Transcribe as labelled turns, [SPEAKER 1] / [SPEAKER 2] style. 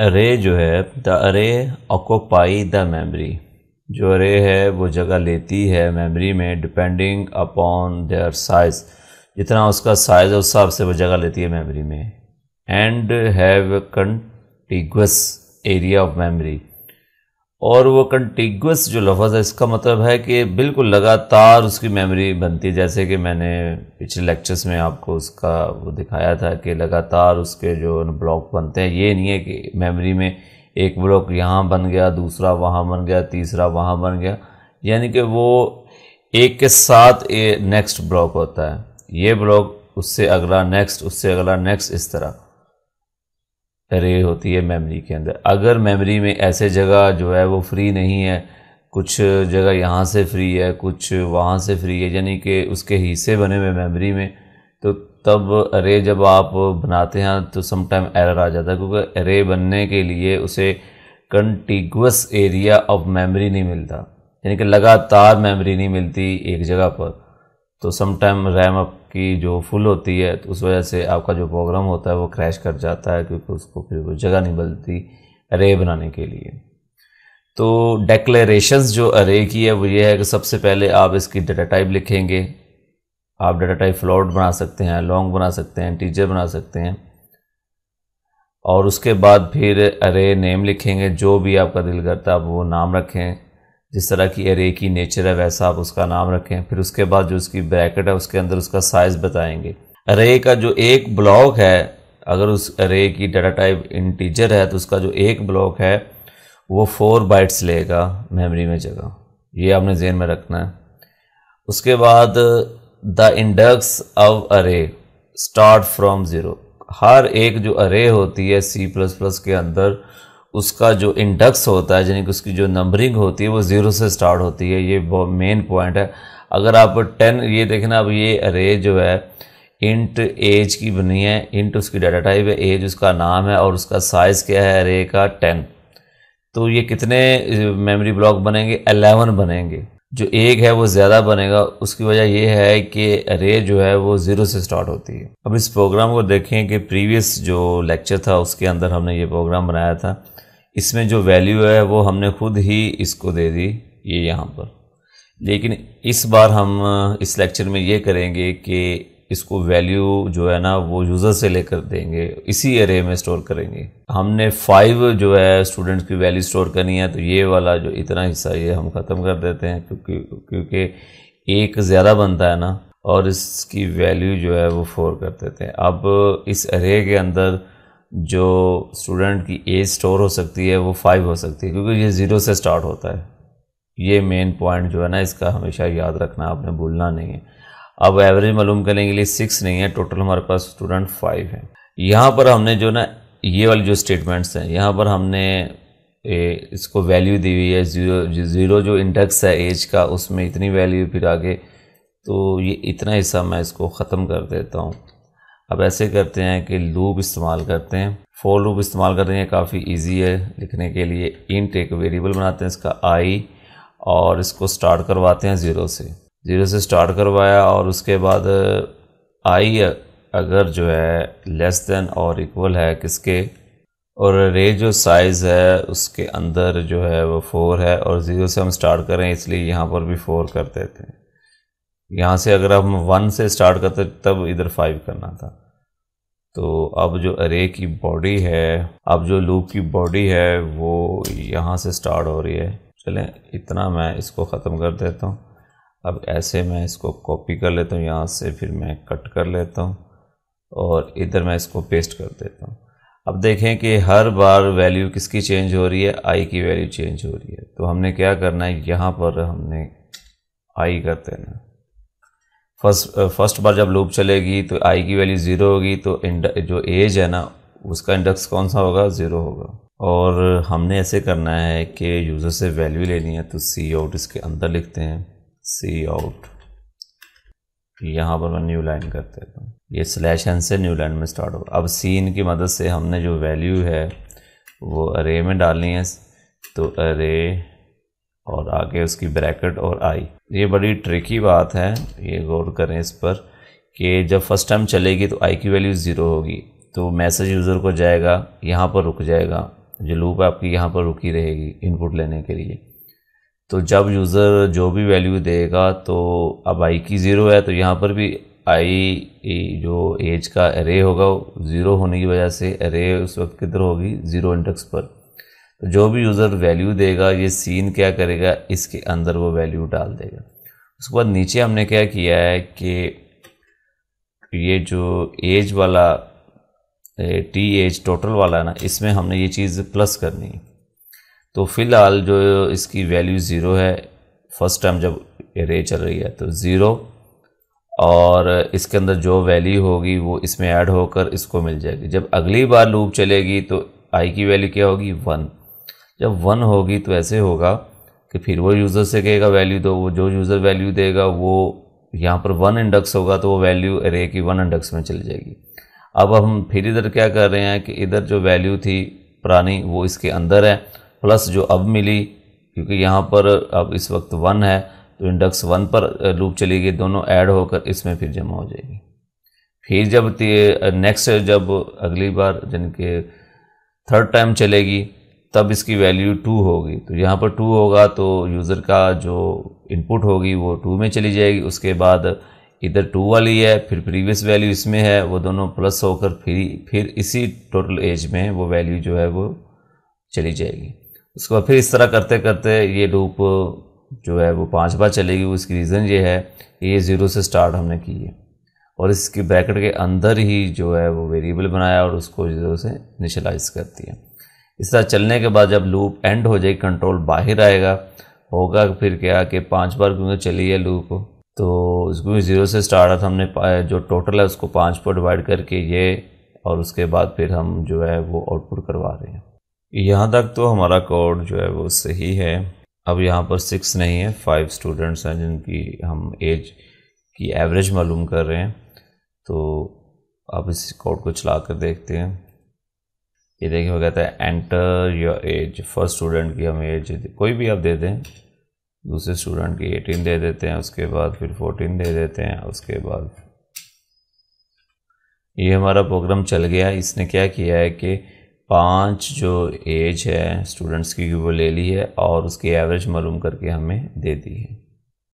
[SPEAKER 1] अरे जो है द अरे ऑकोपाई द मेमरी जो अरे है वो जगह लेती है मेमरी में डिपेंडिंग अपॉन देयर साइज़ जितना उसका साइज़ है उस हिसाब से वो जगह लेती है मेमरी में and have contiguous area of memory और वो कंटिगस जो लफ्ज़ है इसका मतलब है कि बिल्कुल लगातार उसकी मेमोरी बनती है जैसे कि मैंने पिछले लेक्चर्स में आपको उसका वो दिखाया था कि लगातार उसके जो ब्लॉक बनते हैं ये नहीं है कि मेमोरी में एक ब्लॉक यहाँ बन गया दूसरा वहाँ बन गया तीसरा वहाँ बन गया यानी कि वो एक के साथ नेक्स्ट ब्लॉक होता है ये ब्लॉक उससे अगला नेक्स्ट उससे अगला नेक्स्ट इस तरह रे होती है मेमोरी के अंदर अगर मेमोरी में ऐसे जगह जो है वो फ्री नहीं है कुछ जगह यहाँ से फ्री है कुछ वहाँ से फ्री है यानी कि उसके हिस्से बने हुए मेमोरी में तो तब अरे जब आप बनाते हैं तो समटाइम एरर आ जाता है क्योंकि अरे बनने के लिए उसे कंटिगस एरिया ऑफ मेमोरी नहीं मिलता यानी कि लगातार मेमोरी नहीं मिलती एक जगह पर तो समटाइम रैम अप की जो फुल होती है तो उस वजह से आपका जो प्रोग्राम होता है वो क्रैश कर जाता है क्योंकि उसको फिर जगह नहीं बदलती अरे बनाने के लिए तो डेक्लेरेशंस जो अरे की है वो ये है कि सबसे पहले आप इसकी डाटा टाइप लिखेंगे आप डाटा टाइप फ्लोट बना सकते हैं लॉन्ग बना सकते हैं टीचर बना सकते हैं और उसके बाद फिर अरे नेम लिखेंगे जो भी आपका दिल करता है आप वो नाम रखें जिस तरह की एरे की नेचर है वैसा आप उसका नाम रखें फिर उसके बाद जो उसकी ब्रैकेट है उसके अंदर उसका साइज़ बताएंगे अरे का जो एक ब्लॉक है अगर उस अरे की डाटा टाइप इंटीजर है तो उसका जो एक ब्लॉक है वो फोर बाइट्स लेगा मेमोरी में जगह ये आपने जेन में रखना है उसके बाद the index of array start from zero हर एक जो अरे होती है सी प्लस प्लस के अंदर उसका जो इंडक्स होता है यानी कि उसकी जो नंबरिंग होती है वो ज़ीरो से स्टार्ट होती है ये मेन पॉइंट है अगर आप टेन ये देखना अब ये अरे जो है इंट एज की बनी है इंट उसकी डाटा टाइप है एज उसका नाम है और उसका साइज़ क्या है अरे का टेन तो ये कितने मेमोरी ब्लॉक बनेंगे अलेवन बनेंगे जो एक है वो ज़्यादा बनेगा उसकी वजह यह है कि अरे जो है वो ज़ीरो से स्टार्ट होती है अब इस प्रोग्राम को देखें कि प्रीवियस जो लेक्चर था उसके अंदर हमने ये प्रोग्राम बनाया था इसमें जो वैल्यू है वो हमने खुद ही इसको दे दी ये यहाँ पर लेकिन इस बार हम इस लेक्चर में ये करेंगे कि इसको वैल्यू जो है ना वो यूज़र से लेकर देंगे इसी एरे में स्टोर करेंगे हमने फाइव जो है स्टूडेंट्स की वैल्यू स्टोर करनी है तो ये वाला जो इतना हिस्सा ये हम ख़त्म कर देते हैं क्योंकि क्योंकि एक ज़्यादा बनता है ना और इसकी वैल्यू जो है वो फोर कर देते हैं अब इस एरे के अंदर जो स्टूडेंट की एज स्टोर हो सकती है वो फाइव हो सकती है क्योंकि ये ज़ीरो से स्टार्ट होता है ये मेन पॉइंट जो है ना इसका हमेशा याद रखना आपने भूलना नहीं है अब एवरेज मालूम करने के लिए सिक्स नहीं है टोटल हमारे पास स्टूडेंट फाइव है यहाँ पर हमने जो ना ये वाली जो स्टेटमेंट्स हैं यहाँ पर हमने ए, इसको वैल्यू दी हुई है ज़ीरो ज़ीरो जो इंडेक्स है एज का उसमें इतनी वैल्यू फिर आगे तो ये इतना हिस्सा मैं इसको ख़त्म कर देता हूँ अब ऐसे करते हैं कि लूप इस्तेमाल करते हैं फोर लूप इस्तेमाल करते हैं काफ़ी ईजी है लिखने के लिए इंट एक वेरिएबल बनाते हैं इसका आई और इसको स्टार्ट करवाते हैं ज़ीरो से ज़ीरो से स्टार्ट करवाया और उसके बाद आई uh, अगर जो है लेस देन और इक्वल है किसके और रे जो साइज़ है उसके अंदर जो है वो फोर है और ज़ीरो से हम स्टार्ट करें इसलिए यहाँ पर भी फोर कर देते हैं यहाँ से अगर हम वन से स्टार्ट करते तब इधर फाइव करना था तो अब जो अरे की बॉडी है अब जो लूप की बॉडी है वो यहाँ से स्टार्ट हो रही है चलें इतना मैं इसको ख़त्म कर देता हूँ अब ऐसे मैं इसको कॉपी कर लेता हूँ यहाँ से फिर मैं कट कर लेता हूँ और इधर मैं इसको पेस्ट कर देता हूँ अब देखें कि हर बार वैल्यू किसकी चेंज हो रही है आई की वैल्यू चेंज हो रही है तो हमने क्या करना है यहाँ पर हमने आई कर देना फर्स्ट फर्स्ट बार जब लूप चलेगी तो आई की वैल्यू ज़ीरो होगी तो जो एज है ना उसका इंडेक्स कौन सा होगा ज़ीरो होगा और हमने ऐसे करना है कि यूज़र से वैल्यू लेनी है तो सी आउट इसके अंदर लिखते हैं सी आउट यहाँ पर मैं न्यू लाइन करते हैं ये स्लैश एन से न्यू लाइन में स्टार्ट होगा अब सीन की मदद से हमने जो वैल्यू है वो अरे में डालनी है तो अरे और आगे उसकी ब्रैकेट और आई ये बड़ी ट्रिकी बात है ये गौर करें इस पर कि जब फर्स्ट टाइम चलेगी तो आई की वैल्यू ज़ीरो होगी तो मैसेज यूज़र को जाएगा यहाँ पर रुक जाएगा जो लूप आपकी यहाँ पर रुकी रहेगी इनपुट लेने के लिए तो जब यूज़र जो भी वैल्यू देगा तो अब आई की ज़ीरो है तो यहाँ पर भी आई e जो एज का एरे होगा ज़ीरो होने की वजह से एरे उस वक्त किधर होगी ज़ीरो इंडेक्स पर तो जो भी यूज़र वैल्यू देगा ये सीन क्या करेगा इसके अंदर वो वैल्यू डाल देगा उसके बाद नीचे हमने क्या किया है कि ये जो एज वाला टी एज टोटल वाला है ना इसमें हमने ये चीज़ प्लस करनी है तो फ़िलहाल जो इसकी वैल्यू ज़ीरो है फर्स्ट टाइम जब रे चल रही है तो ज़ीरो और इसके अंदर जो वैल्यू होगी वो इसमें ऐड होकर इसको मिल जाएगी जब अगली बार लूप चलेगी तो आई की वैल्यू क्या होगी वन जब वन होगी तो ऐसे होगा कि फिर वो यूज़र से कहेगा वैल्यू दो वो जो यूज़र वैल्यू देगा वो यहाँ पर वन इंडक्स होगा तो वो वैल्यू अरे की वन इंडक्स में चली जाएगी अब हम फिर इधर क्या कर रहे हैं कि इधर जो वैल्यू थी पुरानी वो इसके अंदर है प्लस जो अब मिली क्योंकि यहाँ पर अब इस वक्त वन है तो इंडक्स वन पर लूप चली गई दोनों ऐड होकर इसमें फिर जमा हो जाएगी फिर जब नेक्स्ट जब अगली बार जिनके थर्ड टाइम चलेगी तब इसकी वैल्यू टू होगी तो यहाँ पर टू होगा तो यूज़र का जो इनपुट होगी वो टू में चली जाएगी उसके बाद इधर टू वाली है फिर प्रीवियस वैल्यू इसमें है वो दोनों प्लस होकर फिर फिर इसी टोटल एज में वो वैल्यू जो है वो चली जाएगी उसके बाद फिर इस तरह करते करते ये लूप जो है वो पांच बार चलेगी उसकी रीज़न ये है कि ये ज़ीरो से स्टार्ट हमने की है और इसके ब्रैकेट के अंदर ही जो है वो वेरिएबल बनाया और उसको ज़ीरो से निशलाइज़ कर दिया इस तरह चलने के बाद जब लूप एंड हो जाएगी कंट्रोल बाहर आएगा होगा फिर क्या कि पाँच बार क्योंकि चली है लूप तो उसको भी ज़ीरो से स्टार्ट आता हमने जो टोटल है उसको पाँच पर डिवाइड करके ये और उसके बाद फिर हम जो है वो आउटपुट करवा रहे हैं यहाँ तक तो हमारा कोड जो है वो सही है अब यहाँ पर सिक्स नहीं है फाइव स्टूडेंट्स हैं जिनकी हम एज की एवरेज मालूम कर रहे हैं तो आप इस कोड को चला कर देखते हैं ये देखिए वो कहता है enter your age first student की हम एज कोई भी आप दे दें दूसरे स्टूडेंट की एटीन दे देते हैं उसके बाद फिर फोर्टीन दे देते हैं उसके बाद ये हमारा प्रोग्राम चल गया इसने क्या किया है कि पांच जो एज है स्टूडेंट्स की वो ले ली है और उसकी एवरेज मालूम करके हमें दे दी है